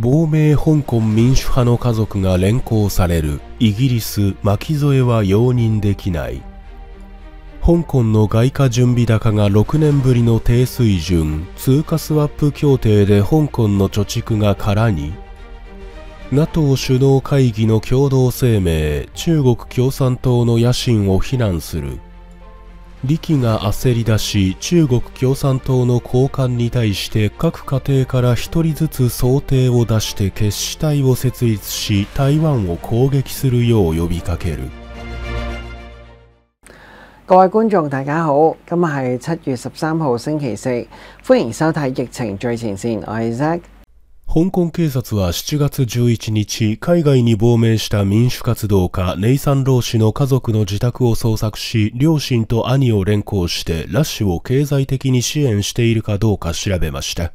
亡命香港民主派の家族が連行されるイギリス巻き添えは容認できない香港の外貨準備高が6年ぶりの低水準通貨スワップ協定で香港の貯蓄が空に NATO 首脳会議の共同声明中国共産党の野心を非難する力が焦り出し中国共産党の高官に対して各家庭から一人ずつ想定を出して決死隊を設立し台湾を攻撃するよう呼びかける各位觀眾大家好，今日係七月十三號星期四，歡迎收睇疫情最前線，我係 Zack。香港警察は7月11日、海外に亡命した民主活動家、ネイサン・ロー氏の家族の自宅を捜索し、両親と兄を連行して、ラッシュを経済的に支援しているかどうか調べました。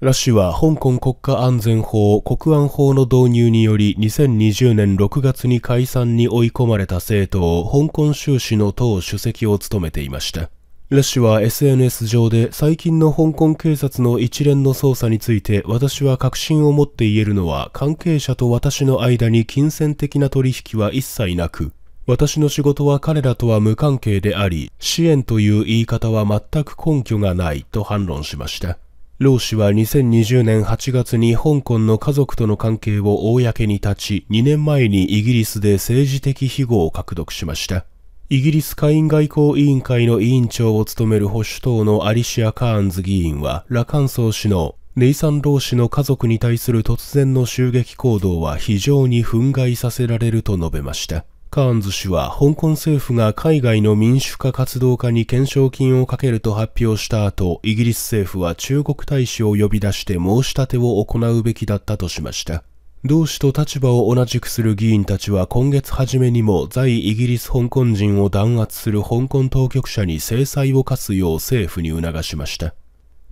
ラッシュは香港国家安全法、国安法の導入により2020年6月に解散に追い込まれた政党、香港州市の党主席を務めていました。ラッシュは SNS 上で最近の香港警察の一連の捜査について私は確信を持って言えるのは関係者と私の間に金銭的な取引は一切なく私の仕事は彼らとは無関係であり支援という言い方は全く根拠がないと反論しました老氏は2020年8月に香港の家族との関係を公に立ち2年前にイギリスで政治的庇護を獲得しましたイギリス下院外交委員会の委員長を務める保守党のアリシア・カーンズ議員は、ラカンソー氏のネイサン・ロー氏の家族に対する突然の襲撃行動は非常に憤慨させられると述べました。カーンズ氏は香港政府が海外の民主化活動家に懸賞金をかけると発表した後、イギリス政府は中国大使を呼び出して申し立てを行うべきだったとしました。同志と立場を同じくする議員たちは今月初めにも在イギリス香港人を弾圧する香港当局者に制裁を科すよう政府に促しました。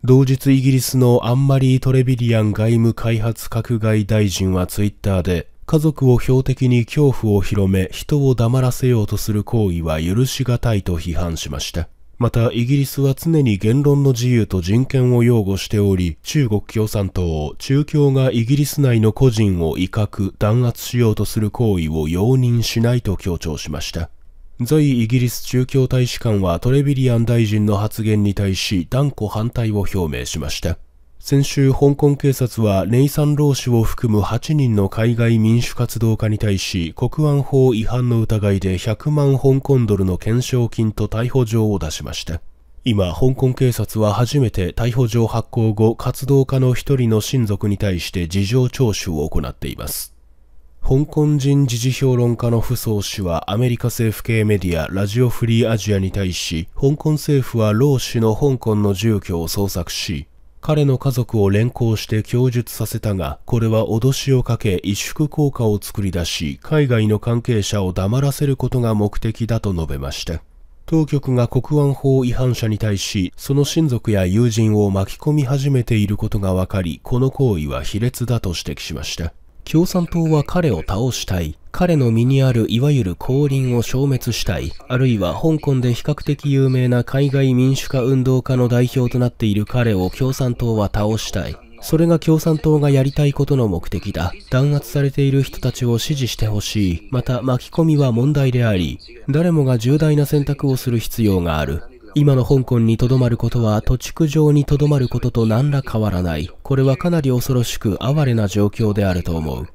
同日イギリスのアンマリー・トレビリアン外務開発閣外大臣はツイッターで家族を標的に恐怖を広め人を黙らせようとする行為は許し難いと批判しました。またイギリスは常に言論の自由と人権を擁護しており、中国共産党、中共がイギリス内の個人を威嚇、弾圧しようとする行為を容認しないと強調しました。在イギリス中共大使館はトレビリアン大臣の発言に対し断固反対を表明しました。先週、香港警察は、ネイサン・ロー氏を含む8人の海外民主活動家に対し、国安法違反の疑いで100万香港ドルの懸賞金と逮捕状を出しました。今、香港警察は初めて逮捕状発行後、活動家の一人の親族に対して事情聴取を行っています。香港人時事評論家の不相氏はアメリカ政府系メディアラジオフリーアジアに対し香港政府は老氏の香港の住居を捜索し彼の家族を連行して供述させたが、これは脅しをかけ萎縮効果を作り出し、海外の関係者を黙らせることが目的だと述べました。当局が国安法違反者に対し、その親族や友人を巻き込み始めていることが分かり、この行為は卑劣だと指摘しました。共産党は彼を倒したい。彼の身にあるいわゆる後輪を消滅したい。あるいは香港で比較的有名な海外民主化運動家の代表となっている彼を共産党は倒したい。それが共産党がやりたいことの目的だ。弾圧されている人たちを支持してほしい。また巻き込みは問題であり、誰もが重大な選択をする必要がある。今の香港にとどまることは土地区上にとどまることと何ら変わらない。これはかなり恐ろしく哀れな状況であると思う。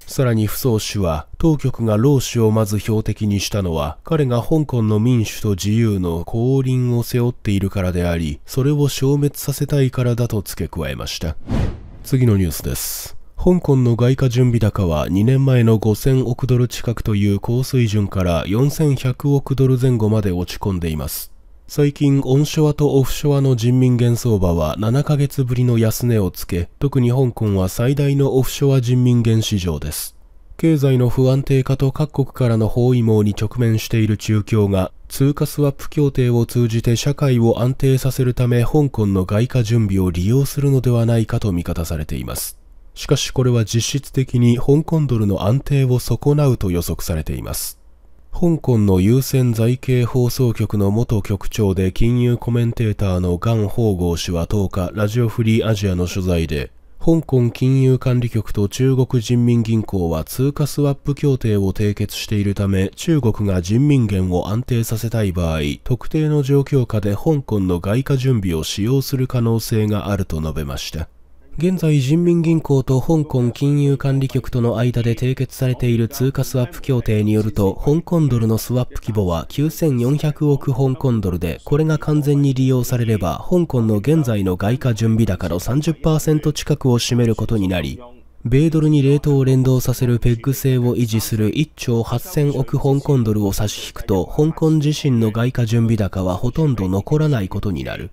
さらに不相氏は、当局が老氏をまず標的にしたのは、彼が香港の民主と自由の降臨を背負っているからであり、それを消滅させたいからだと付け加えました。次のニュースです。香港の外貨準備高は2年前の5000億ドル近くという高水準から4100億ドル前後まで落ち込んでいます。最近、オンショアとオフショアの人民元相場は7ヶ月ぶりの安値をつけ、特に香港は最大のオフショア人民元市場です。経済の不安定化と各国からの包囲網に直面している中共が、通貨スワップ協定を通じて社会を安定させるため香港の外貨準備を利用するのではないかと見方されています。しかしこれは実質的に香港ドルの安定を損なうと予測されています。香港の優先財経放送局の元局長で金融コメンテーターのガン・ホーゴー氏は10日、ラジオフリーアジアの取材で、香港金融管理局と中国人民銀行は通貨スワップ協定を締結しているため、中国が人民元を安定させたい場合、特定の状況下で香港の外貨準備を使用する可能性があると述べました。現在人民銀行と香港金融管理局との間で締結されている通貨スワップ協定によると香港ドルのスワップ規模は9400億香港ドルでこれが完全に利用されれば香港の現在の外貨準備高の30%近くを占めることになり米ドルにレートを連動させるペッグ性を維持する1兆8000億香港ドルを差し引くと香港自身の外貨準備高はほとんど残らないことになる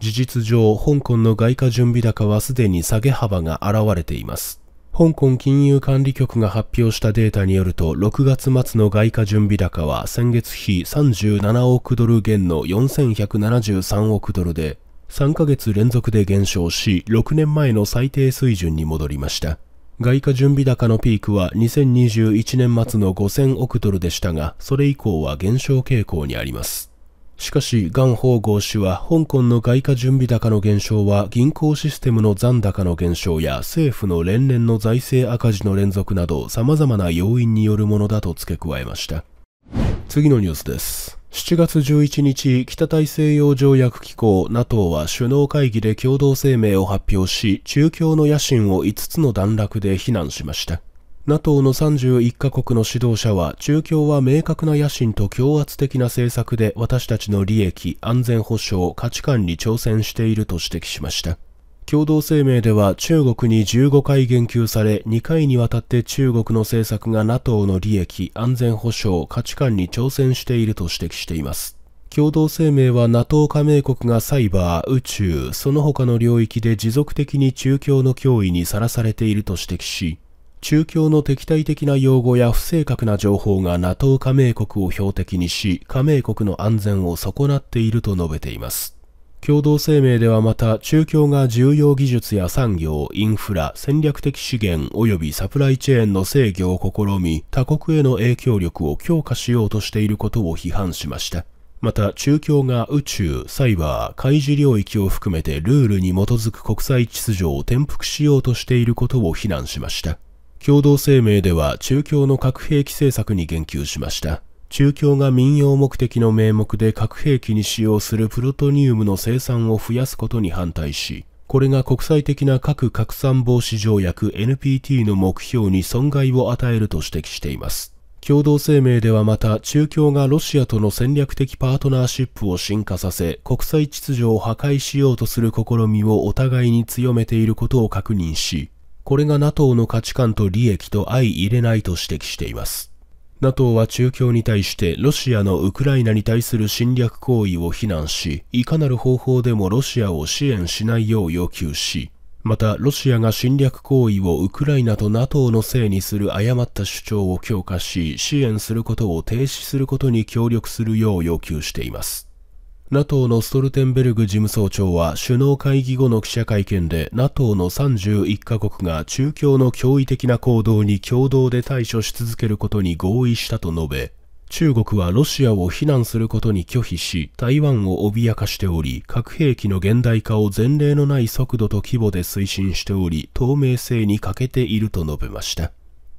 事実上、香港の外貨準備高はすでに下げ幅が現れています。香港金融管理局が発表したデータによると、6月末の外貨準備高は先月比37億ドル減の4173億ドルで、3ヶ月連続で減少し、6年前の最低水準に戻りました。外貨準備高のピークは2021年末の5000億ドルでしたが、それ以降は減少傾向にあります。しかし、ガンホーゴー氏は、香港の外貨準備高の減少は、銀行システムの残高の減少や、政府の連々の財政赤字の連続など、様々な要因によるものだと付け加えました。次のニュースです。7月11日、北大西洋条約機構 NATO は首脳会議で共同声明を発表し、中共の野心を5つの段落で非難しました。NATO の31カ国の指導者は中共は明確な野心と強圧的な政策で私たちの利益、安全保障、価値観に挑戦していると指摘しました。共同声明では中国に15回言及され2回にわたって中国の政策が NATO の利益、安全保障、価値観に挑戦していると指摘しています。共同声明は NATO 加盟国がサイバー、宇宙、その他の領域で持続的に中共の脅威にさらされていると指摘し、中共の敵対的な用語や不正確な情報が NATO 加盟国を標的にし、加盟国の安全を損なっていると述べています。共同声明ではまた、中共が重要技術や産業、インフラ、戦略的資源及びサプライチェーンの制御を試み、他国への影響力を強化しようとしていることを批判しました。また、中共が宇宙、サイバー、海事領域を含めてルールに基づく国際秩序を転覆しようとしていることを非難しました。共同声明では中共の核兵器政策に言及しました。中共が民用目的の名目で核兵器に使用するプロトニウムの生産を増やすことに反対し、これが国際的な核拡散防止条約 NPT の目標に損害を与えると指摘しています。共同声明ではまた、中共がロシアとの戦略的パートナーシップを深化させ、国際秩序を破壊しようとする試みをお互いに強めていることを確認し、これが NATO の価値観と利益と相入れないと指摘しています。NATO は中共に対してロシアのウクライナに対する侵略行為を非難し、いかなる方法でもロシアを支援しないよう要求し、またロシアが侵略行為をウクライナと NATO のせいにする誤った主張を強化し、支援することを停止することに協力するよう要求しています。NATO のストルテンベルグ事務総長は首脳会議後の記者会見で NATO の31カ国が中共の驚異的な行動に共同で対処し続けることに合意したと述べ中国はロシアを非難することに拒否し台湾を脅かしており核兵器の現代化を前例のない速度と規模で推進しており透明性に欠けていると述べました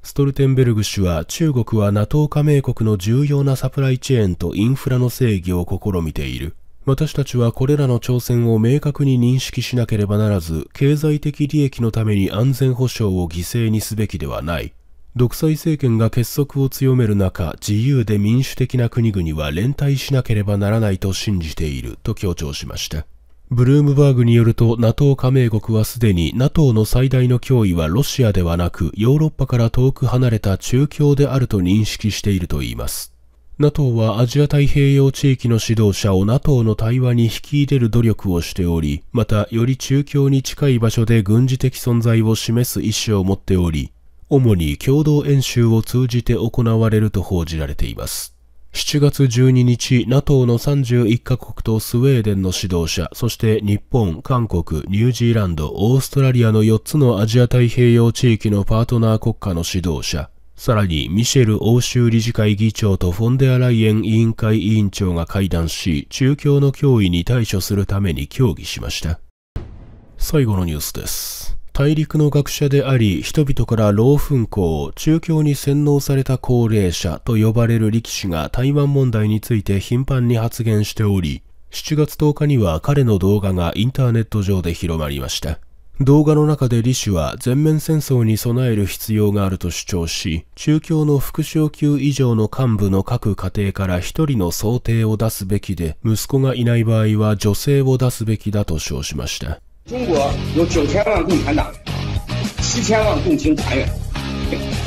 ストルテンベルグ氏は中国は NATO 加盟国の重要なサプライチェーンとインフラの正義を試みている。私たちはこれらの挑戦を明確に認識しなければならず、経済的利益のために安全保障を犠牲にすべきではない。独裁政権が結束を強める中、自由で民主的な国々は連帯しなければならないと信じていると強調しました。ブルームバーグによると NATO 加盟国はすでに NATO の最大の脅威はロシアではなくヨーロッパから遠く離れた中共であると認識しているといいます。NATO はアジア太平洋地域の指導者を NATO の対話に引き入れる努力をしており、またより中共に近い場所で軍事的存在を示す意思を持っており、主に共同演習を通じて行われると報じられています。7月12日、NATO の31カ国とスウェーデンの指導者、そして日本、韓国、ニュージーランド、オーストラリアの4つのアジア太平洋地域のパートナー国家の指導者、さらにミシェル欧州理事会議長とフォンデアライエン委員会委員長が会談し、中共の脅威に対処するために協議しました。最後のニュースです。大陸の学者であり、人々から老墳校、中共に洗脳された高齢者と呼ばれる力士が台湾問題について頻繁に発言しており、7月10日には彼の動画がインターネット上で広まりました。動画の中で李氏は全面戦争に備える必要があると主張し、中共の副将級以上の幹部の各家庭から一人の想定を出すべきで、息子がいない場合は女性を出すべきだと称しました。中国有九千万共产党员，七千万共青团员。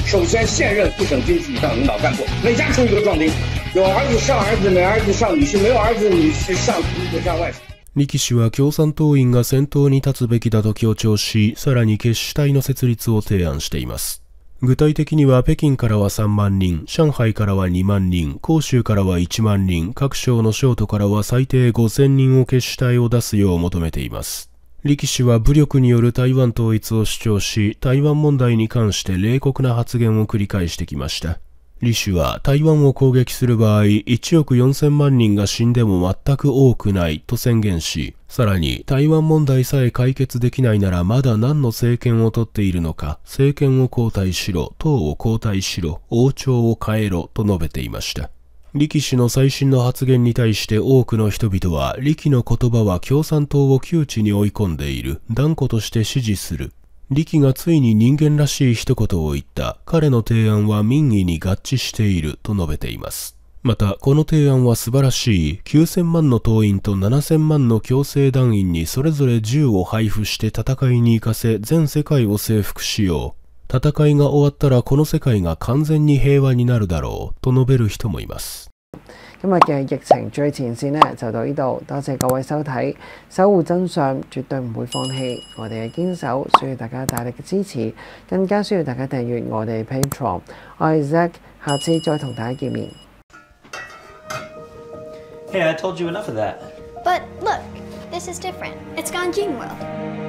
首先，现任副省军区以上领导干部每家出一个壮丁，有儿子上儿子，没儿子上女婿，没有儿子女婿上姑姑上外甥。力氏は共産党員が先頭に立つべきだと強調し、さらに決死隊の設立を提案しています。具体的には北京からは3万人、上海からは2万人、広州からは1万人、各省の省都からは最低5000人を決死隊を出すよう求めています。力士は武力による台湾統一を主張し、台湾問題に関して冷酷な発言を繰り返してきました。李氏は台湾を攻撃する場合、1億4000万人が死んでも全く多くないと宣言し、さらに台湾問題さえ解決できないならまだ何の政権を取っているのか、政権を交代しろ、党を交代しろ、王朝を変えろと述べていました。力士の最新の発言に対して多くの人々は力の言葉は共産党を窮地に追い込んでいる断固として支持する力がついに人間らしい一言を言った彼の提案は民意に合致していると述べていますまたこの提案は素晴らしい9000万の党員と7000万の強制団員にそれぞれ銃を配布して戦いに行かせ全世界を征服しよう戦いが終わったらこの世界が完全に平和になるだろうと述べる人もいます。今日嘅疫情最前線呢，就到呢度，多謝各位收睇，守護真相絕對唔會放棄，我哋嘅堅守需要大家大力嘅支持，更加需要大家訂閱我哋 Patreon。我係 Zack，下次再同大家見面。Hey, I told you enough of that. But look, this is different. It's Ganjin World.